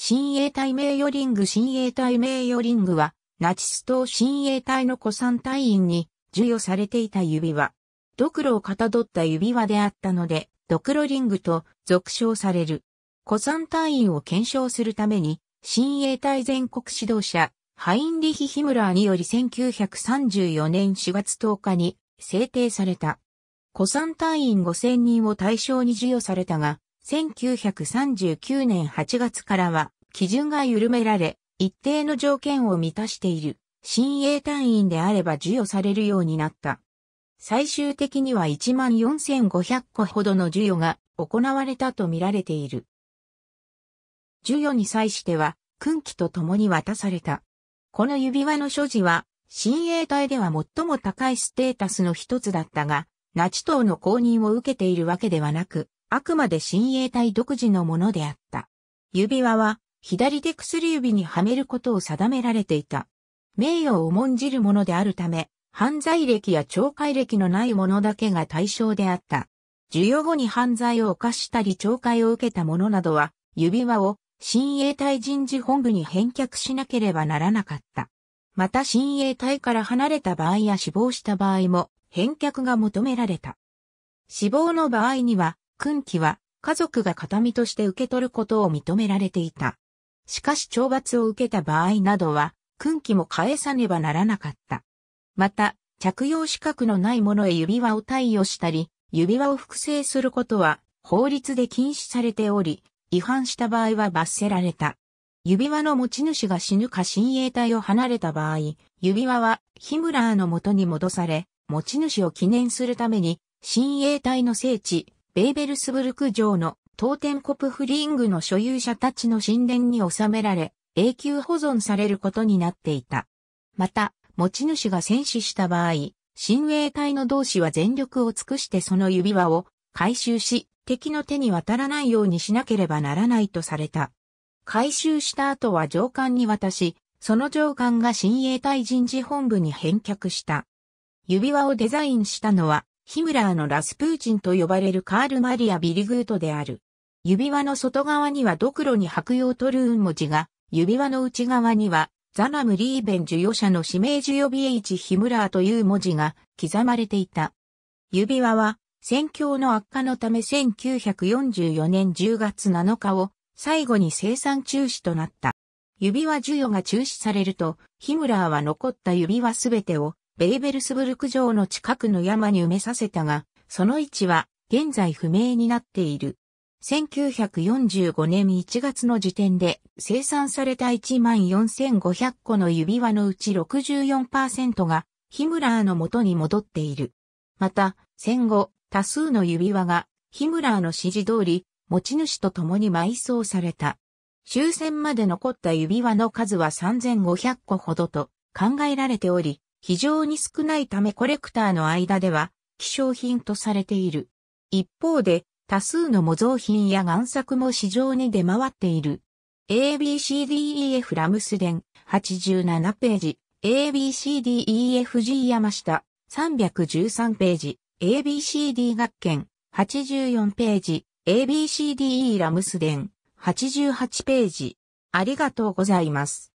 親衛隊名誉リング親衛隊名誉リングは、ナチス党親衛隊の古参隊員に授与されていた指輪。ドクロをかたどった指輪であったので、ドクロリングと俗称される。古参隊員を検証するために、親衛隊全国指導者、ハインリヒ・ヒムラーにより1934年4月10日に制定された。古参隊員5000人を対象に授与されたが、1939年8月からは基準が緩められ、一定の条件を満たしている、新鋭隊員であれば授与されるようになった。最終的には14,500個ほどの授与が行われたと見られている。授与に際しては、訓記と共に渡された。この指輪の所持は、親衛隊では最も高いステータスの一つだったが、ナチ党の公認を受けているわけではなく、あくまで親衛隊独自のものであった。指輪は、左手薬指にはめることを定められていた。名誉を重んじるものであるため、犯罪歴や懲戒歴のないものだけが対象であった。授与後に犯罪を犯したり懲戒を受けた者などは、指輪を親衛隊人事本部に返却しなければならなかった。また親衛隊から離れた場合や死亡した場合も返却が求められた。死亡の場合には訓気は家族が形見として受け取ることを認められていた。しかし懲罰を受けた場合などは、訓気も返さねばならなかった。また、着用資格のない者へ指輪を貸与したり、指輪を複製することは法律で禁止されており、違反した場合は罰せられた。指輪の持ち主が死ぬか親衛隊を離れた場合、指輪はヒムラーの元に戻され、持ち主を記念するために、親衛隊の聖地、ベーベルスブルク城のトーテンコプフリングの所有者たちの神殿に収められ、永久保存されることになっていた。また、持ち主が戦死した場合、親衛隊の同士は全力を尽くしてその指輪を回収し、敵の手に渡らないようにしなければならないとされた。回収した後は上官に渡し、その上官が親衛隊人事本部に返却した。指輪をデザインしたのはヒムラーのラスプーチンと呼ばれるカール・マリア・ビリグートである。指輪の外側にはドクロに白用トルーン文字が、指輪の内側には、ザナム・リーベン授与者の指名授与 BH ヒムラーという文字が刻まれていた。指輪は、戦況の悪化のため1944年10月7日を最後に生産中止となった。指輪授与が中止されると、ヒムラーは残った指輪すべてをベイベルスブルク城の近くの山に埋めさせたが、その位置は現在不明になっている。1945年1月の時点で生産された14,500個の指輪のうち64%がヒムラーの元に戻っている。また、戦後、多数の指輪がヒムラーの指示通り持ち主と共に埋葬された。終戦まで残った指輪の数は3500個ほどと考えられており、非常に少ないためコレクターの間では希少品とされている。一方で多数の模造品や贋作も市場に出回っている。ABCDEF ラムスデン87ページ ABCDEFG 山下313ページ ABCD 学研84ページ ABCDE ラムスデン88ページありがとうございます。